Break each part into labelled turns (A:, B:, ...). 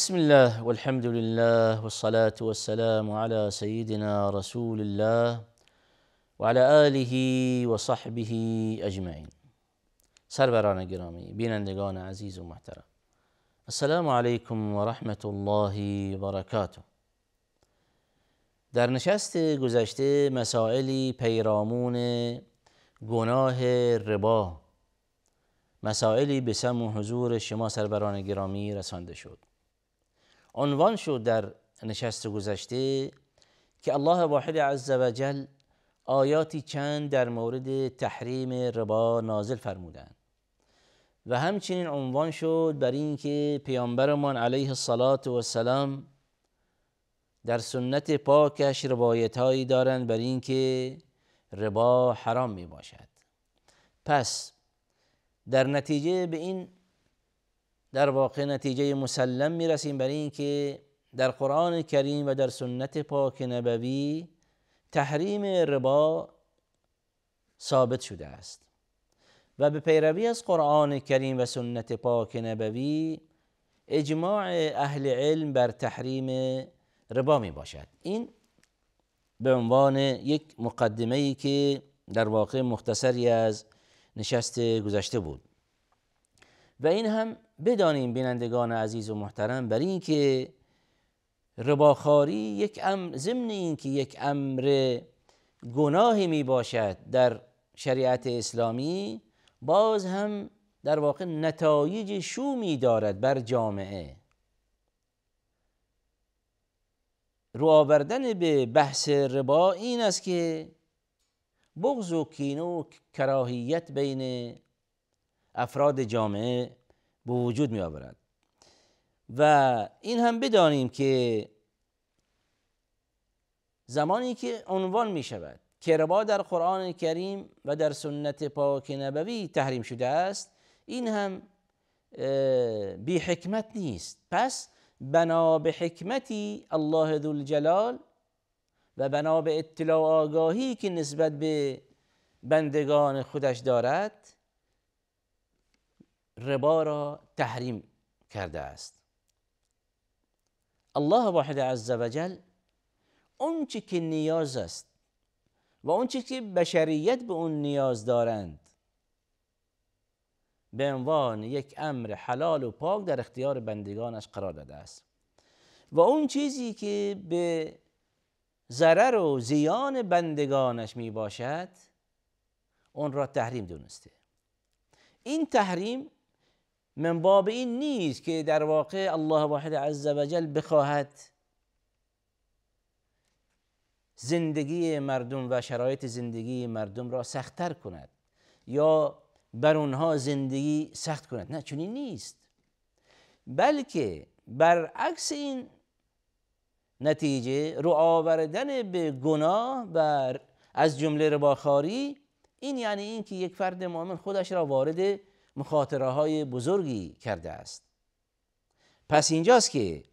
A: بسم الله والحمد لله والصلاة والسلام على سيدنا رسول الله وعلى آله وصحبه اجمعين اجمعین گرامی بینندگان عزیز و محترم السلام علیکم و الله و در نشست گذشته مسائلی پیرامون گناه ربا مسائلی به حضور شما سروران گرامی رسانده شد عنوان شد در نشست گذشته که الله واحد عز و جل آیاتی چند در مورد تحریم ربا نازل فرمودند و همچنین عنوان شد بر اینکه پیامبرمان علیه الصلاة و السلام در سنت پاکش روایت هایی دارند بر اینکه ربا حرام می باشد پس در نتیجه به این در واقع نتیجه مسلم رسیم برای اینکه در قرآن کریم و در سنت پاک نبوی تحریم ربا ثابت شده است و به پیروی از قرآن کریم و سنت پاک نبوی اجماع اهل علم بر تحریم ربا می باشد این به عنوان یک مقدمه ای که در واقع مختصری از نشست گذشته بود و این هم بدانیم بینندگان عزیز و محترم بر اینکه رباخاری یک امر ضمن که یک امر گناهی می باشد در شریعت اسلامی باز هم در واقع نتایج شومی دارد بر جامعه رو آوردن به بحث ربا این است که بغض و کینه و کراهیت بین افراد جامعه به وجود می آورد و این هم بدانیم که زمانی که عنوان می شود کربا در قرآن کریم و در سنت پاک نبوی تحریم شده است این هم بی حکمت نیست پس بنا به حکمتی الله ذوالجلال و بنا به اطلاع آگاهی که نسبت به بندگان خودش دارد ربا را تحریم کرده است الله واحد عز وجل اونچه که نیاز است و اون چی که بشریت به اون نیاز دارند به عنوان یک امر حلال و پاک در اختیار بندگانش قرار داده است و اون چیزی که به ضرر و زیان بندگانش می باشد اون را تحریم دونسته این تحریم من باب این نیست که در واقع الله واحد عز و بخواهد زندگی مردم و شرایط زندگی مردم را سختتر کند یا بر اونها زندگی سخت کند نه چنین نیست بلکه برعکس این نتیجه رو آوردن به گناه بر از جمله رباخاری این یعنی اینکه یک فرد مؤمن خودش را وارد مخاطره های بزرگی کرده است پس اینجاست که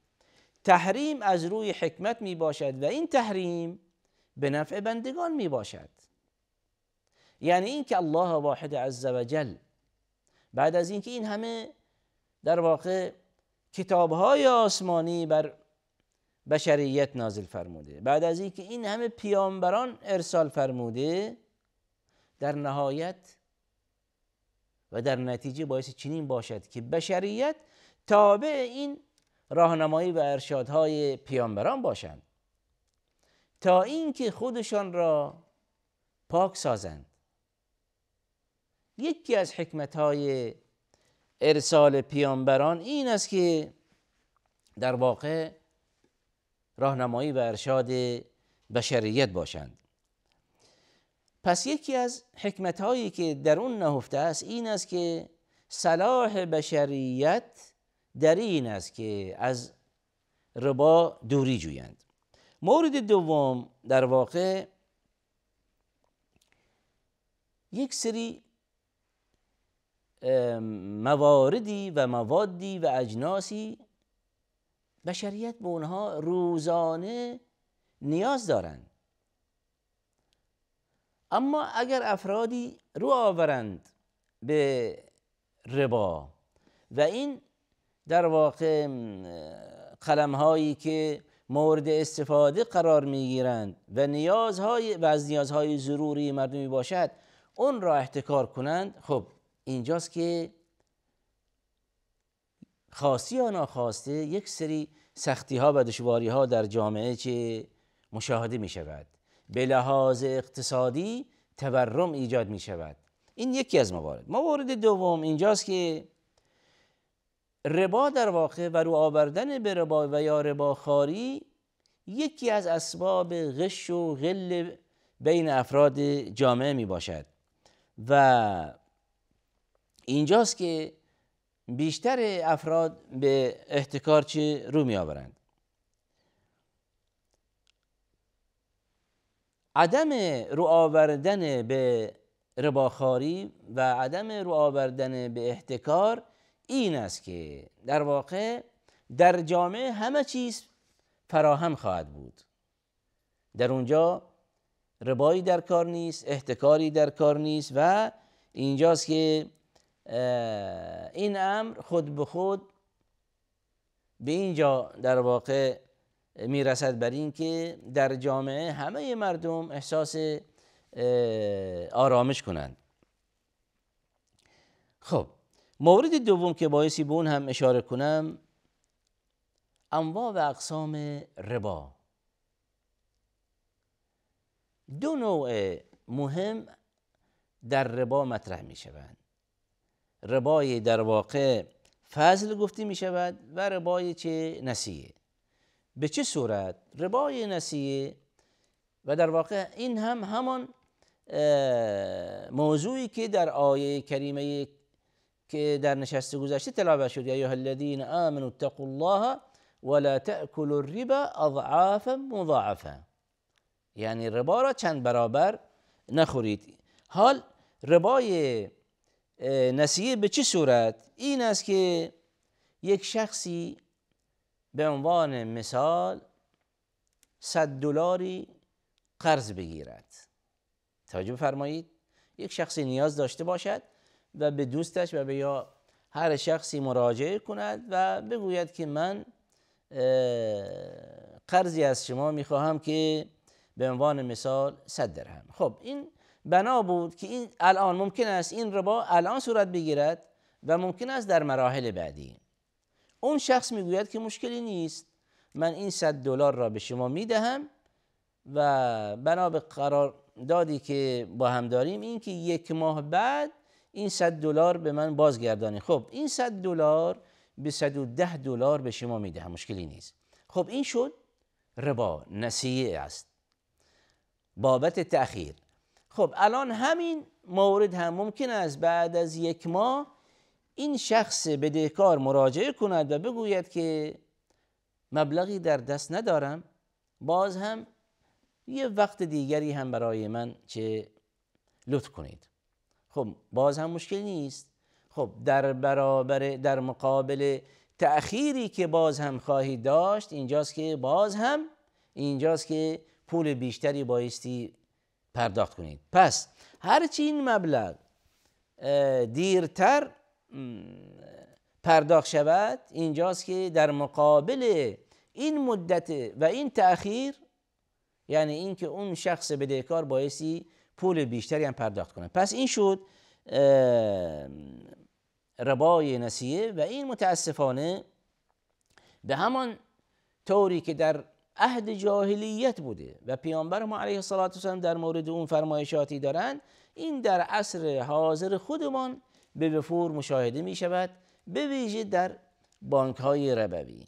A: تحریم از روی حکمت می باشد و این تحریم به نفع بندگان می باشد یعنی اینکه الله واحد عز وجل بعد از اینکه این همه در واقع کتاب های آسمانی بر بشریت نازل فرموده بعد از اینکه این همه پیامبران ارسال فرموده در نهایت و در نتیجه باعث چنین باشد که بشریت تابع این راهنمایی و ارشادهای پیامبران باشند تا اینکه خودشان را پاک سازند یکی از حکمت های ارسال پیامبران این است که در واقع راهنمایی و ارشاد بشریت باشند پس یکی از حکمت هایی که در اون نهفته است این است که صلاح بشریت در این است که از ربا دوری جویند مورد دوم در واقع یک سری مواردی و موادی و اجناسی بشریت به اونها روزانه نیاز دارند اما اگر افرادی رو آورند به ربا و این در واقع قلم هایی که مورد استفاده قرار گیرند و نیازهای و از نیازهای ضروری مردمی باشد اون را احتکار کنند خب اینجاست که خاصی یا ناخواسته یک سری سختی ها و دشواری ها در جامعه چه مشاهده می شود به لحاظ اقتصادی تورم ایجاد می شود این یکی از موارد موارد دوم اینجاست که ربا در واقع و رو آوردن به ربا و یا ربا خاری یکی از اسباب غش و غل بین افراد جامعه می باشد و اینجاست که بیشتر افراد به احتکار چه رو می آورند عدم رو آوردن به رباخاری و عدم رو آوردن به احتکار این است که در واقع در جامعه همه چیز فراهم خواهد بود در اونجا ربایی در کار نیست احتکاری در کار نیست و اینجاست که این امر خود به خود به اینجا در واقع میرسد بر این که در جامعه همه مردم احساس آرامش کنند خب مورد دوم که بایسی به اون هم اشاره کنم انواع و اقسام ربا دو نوع مهم در ربا مطرح می شوند ربای در واقع فضل گفته می شود و ربای چه نسیه به چه صورت ربای نسیه و در واقع این هم همان موضوعی که در آیه کریمه که در نشست گذشته تلاوت شد یا ایها الذین آمنوا اتقوا الله ولا تاکلوا الربا اضعافا مضاعفه یعنی ربا را چند برابر نخورید حال ربای نسیه به چه صورت این است که یک شخصی به عنوان مثال 100 دلاری قرض بگیرد توجه فرمایید یک شخصی نیاز داشته باشد و به دوستش و به یا هر شخصی مراجعه کند و بگوید که من قرضی از شما میخواهم که به عنوان مثال 100 درهم خب این بنا بود که این الان ممکن است این ربا الان صورت بگیرد و ممکن است در مراحل بعدی اون شخص میگوید که مشکلی نیست من این 100 دلار را به شما میدهم و بنا به دادی که با هم داریم این که یک ماه بعد این 100 دلار به من بازگردانی خب این 100 دلار به 110 دلار به شما میدهم مشکلی نیست خب این شد ربا نسیه است بابت تأخیر خب الان همین مورد هم ممکن است بعد از یک ماه این شخص بدهکار مراجعه کند و بگوید که مبلغی در دست ندارم باز هم یه وقت دیگری هم برای من چه لطف کنید خب باز هم مشکل نیست خب در برابر در مقابل تأخیری که باز هم خواهید داشت اینجاست که باز هم اینجاست که پول بیشتری بایستی پرداخت کنید پس هرچی این مبلغ دیرتر پرداخت شود اینجاست که در مقابل این مدت و این تأخیر یعنی اینکه اون شخص بدهکار بایستی پول بیشتری هم پرداخت کنه پس این شد ربای نسیه و این متاسفانه به همان طوری که در عهد جاهلیت بوده و پیامبر ما علیه الصلاه و در مورد اون فرمایشاتی دارند، این در عصر حاضر خودمان به وفور مشاهده می شود به ویژه در بانک های ربوی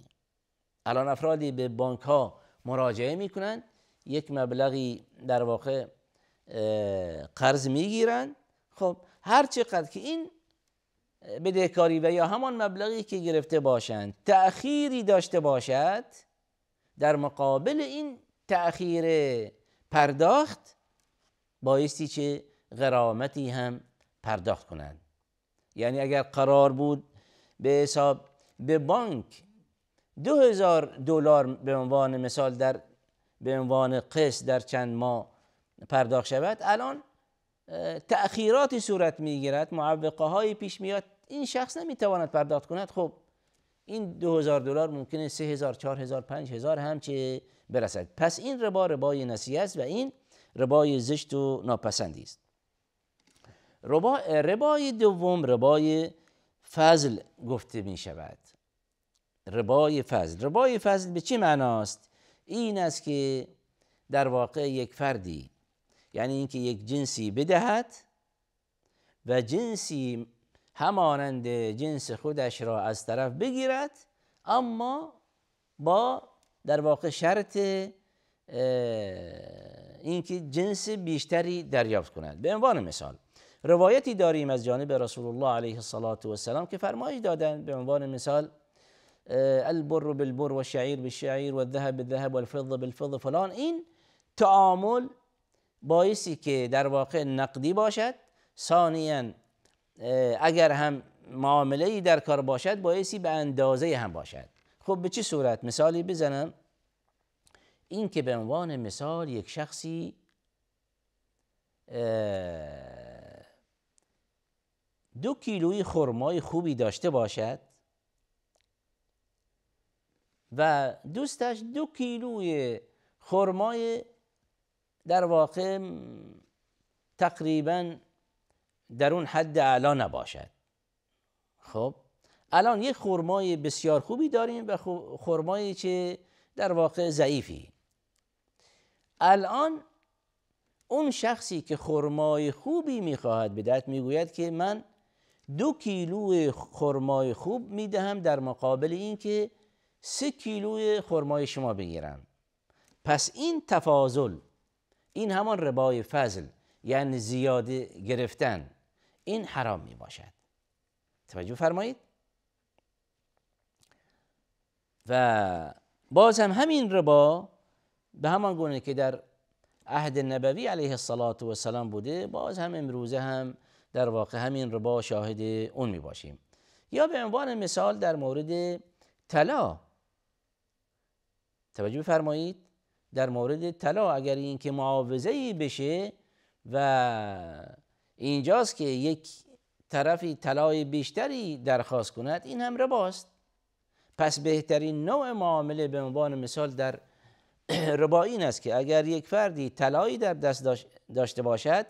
A: الان افرادی به بانک ها مراجعه می کنند یک مبلغی در واقع قرض می گیرند خب هر چقدر که این بدهکاری و یا همان مبلغی که گرفته باشند تأخیری داشته باشد در مقابل این تأخیر پرداخت بایستی چه غرامتی هم پرداخت کنند یعنی اگر قرار بود به حساب به بانک دو هزار دلار به عنوان مثال در به عنوان قسط در چند ماه پرداخت شود الان تأخیراتی صورت میگیرد معوقه های پیش میاد این شخص نمیتواند پرداخت کند خب این دو هزار دلار ممکنه سه هزار چهار هزار پنج هزار همچه برسد پس این ربا ربای است و این ربای زشت و ناپسندی است ربا ربای دوم ربای فضل گفته می شود ربای فضل ربای فضل به چه معناست این است که در واقع یک فردی یعنی اینکه یک جنسی بدهد و جنسی همانند جنس خودش را از طرف بگیرد اما با در واقع شرط اینکه جنس بیشتری دریافت کند به عنوان مثال روایتی داریم از جانب رسول الله علیه الصلاة و السلام که فرمایش دادن به عنوان مثال البر بالبر و شعیر بالشعیر و الذهب بالذهب و الفضه بالفضه فلان این تعامل باعثی که در واقع نقدی باشد ثانیا اگر هم معامله ای در کار باشد باعثی به اندازه هم باشد خب به چه صورت مثالی بزنم این که به عنوان مثال یک شخصی دو کیلوی خرمای خوبی داشته باشد و دوستش دو کیلوی خرمای در واقع تقریبا در اون حد اعلا نباشد خب الان یک خرمای بسیار خوبی داریم و خرمایی که در واقع ضعیفی الان اون شخصی که خرمای خوبی میخواهد بدهد میگوید که من دو کیلو خرمای خوب میدهم در مقابل اینکه سه کیلو خرمای شما بگیرم پس این تفاضل این همان ربای فضل یعنی زیاده گرفتن این حرام می باشد توجه فرمایید و باز هم همین ربا به همان گونه که در عهد نبوی علیه الصلاة و السلام بوده باز هم امروزه هم در واقع همین ربا شاهد اون می باشیم یا به عنوان مثال در مورد طلا توجه بفرمایید در مورد طلا اگر این که معاوضه ای بشه و اینجاست که یک طرفی طلای بیشتری درخواست کند این هم رباست پس بهترین نوع معامله به عنوان مثال در ربا این است که اگر یک فردی طلایی در دست داشته باشد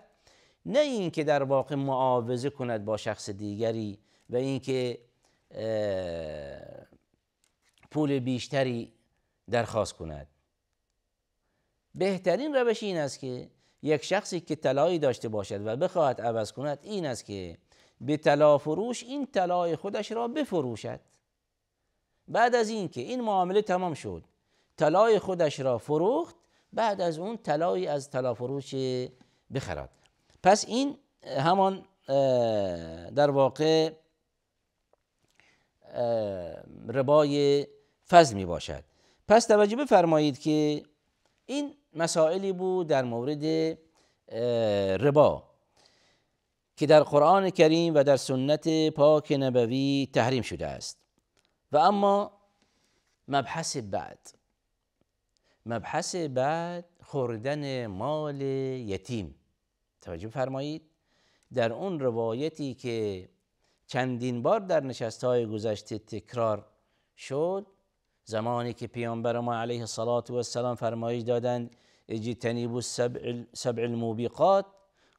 A: نه اینکه در واقع معاوضه کند با شخص دیگری و اینکه پول بیشتری درخواست کند بهترین روش این است که یک شخصی که طلایی داشته باشد و بخواهد عوض کند این است که به طلا فروش این طلای خودش را بفروشد بعد از اینکه این معامله تمام شد طلای خودش را فروخت بعد از اون طلایی از طلا فروش بخرد پس این همان در واقع ربای فضل می باشد پس توجه بفرمایید که این مسائلی بود در مورد ربا که در قرآن کریم و در سنت پاک نبوی تحریم شده است و اما مبحث بعد مبحث بعد خوردن مال یتیم توجه فرمایید در اون روایتی که چندین بار در های گذشته تکرار شد زمانی که پیامبر ما علیه الصلاة و السلام فرمایش دادند اجی السبع, سبع الموبیقات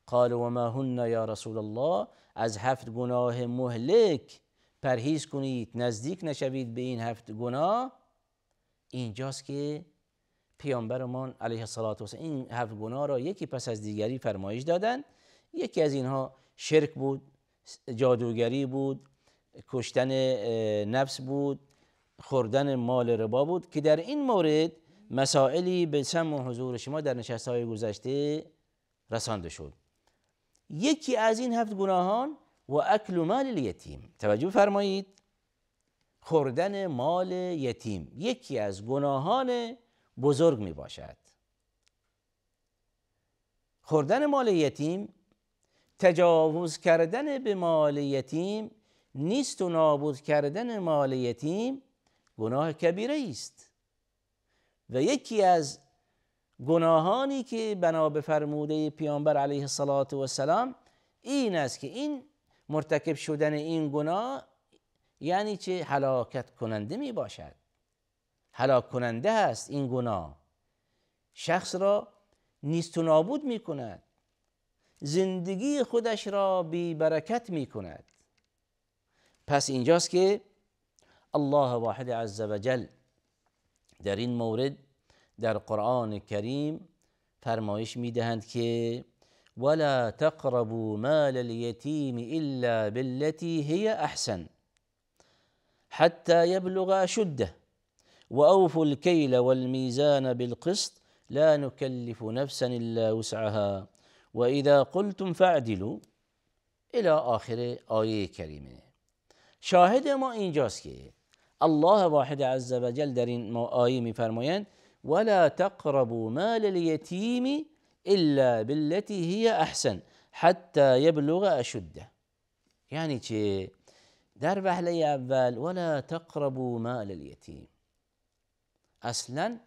A: قال و ما هن یا رسول الله از هفت گناه مهلک پرهیز کنید نزدیک نشوید به این هفت گناه اینجاست که پیامبرمان علیه الصلاة و این هفت گناه را یکی پس از دیگری فرمایش دادند یکی از اینها شرک بود جادوگری بود کشتن نفس بود خوردن مال ربا بود که در این مورد مسائلی به سم و حضور شما در نشست های گذشته رسانده شد یکی از این هفت گناهان و اکل مال الیتیم توجه فرمایید خوردن مال یتیم یکی از گناهان بزرگ می باشد خوردن مال یتیم تجاوز کردن به مال یتیم نیست و نابود کردن مال یتیم گناه کبیره است و یکی از گناهانی که بنا به فرموده پیامبر علیه و السلام این است که این مرتکب شدن این گناه یعنی چه هلاکت کننده می باشد هلاک کننده است این گناه شخص را نیست و نابود می کند زندگی خودش را بی برکت می کند پس اینجاست که الله واحد عز و جل در این مورد در قرآن کریم فرمایش می دهند که ولا تقربوا مال اليتيم الا بالتي هي احسن حتى يبلغ شده وأوفوا الكيل والميزان بالقسط لا نكلف نفسا إلا وسعها وإذا قلتم فاعدلوا إلى آخر ايه كريمه شاهد ما إنجاز که الله واحد عز وجل در این آیه میفرمایند ولا تقربوا مال اليتيم الا بالتي هي احسن حتى يبلغ اشده یعنی چه در وهله اول ولا تقربوا مال اليتيم اصلا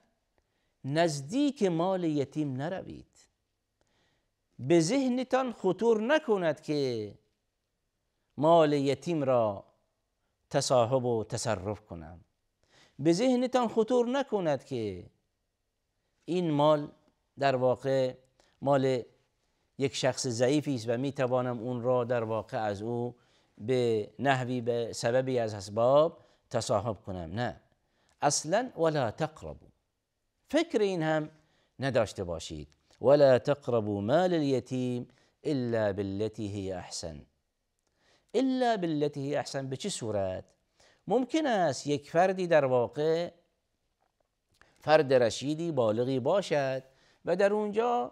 A: نزدیک مال یتیم نروید به ذهنتان خطور نکند که مال یتیم را تصاحب و تصرف کنم به ذهنتان خطور نکند که این مال در واقع مال یک شخص ضعیفی است و می توانم اون را در واقع از او به نحوی به سببی از اسباب تصاحب کنم نه اصلا ولا تقربوا فکر این هم نداشته باشید ولا تقربوا مال الیتیم الا بالتي هي احسن الا بالتي هي احسن به چه صورت ممکن است یک فردی در واقع فرد رشیدی بالغی باشد و در اونجا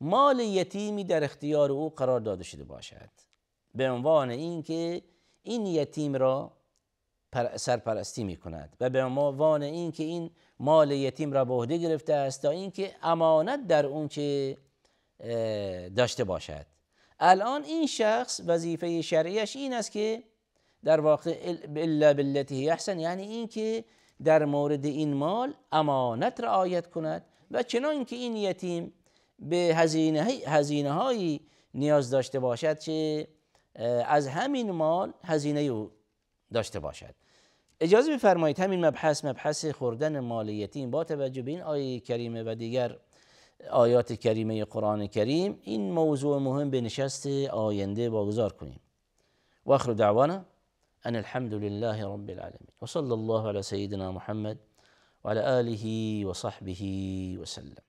A: مال یتیمی در اختیار او قرار داده شده باشد به عنوان اینکه این یتیم را سرپرستی می کند و به عنوان اینکه این مال یتیم را به عهده گرفته است تا اینکه امانت در اون که داشته باشد الان این شخص وظیفه شرعیش این است که در واقع الا بالتی احسن یعنی اینکه در مورد این مال امانت رعایت کند و چنان که این یتیم به هزینه, هایی نیاز داشته باشد که از همین مال هزینه او داشته باشد اجازه بفرمایید همین مبحث مبحث خوردن مال یتیم با توجه به این آیه کریمه و دیگر آیات کریمه قرآن کریم این موضوع مهم به نشست آینده واگذار کنیم و آخر دعوانا ان الحمد لله رب العالمين وصلى الله على سيدنا محمد وعلى آله وصحبه وسلم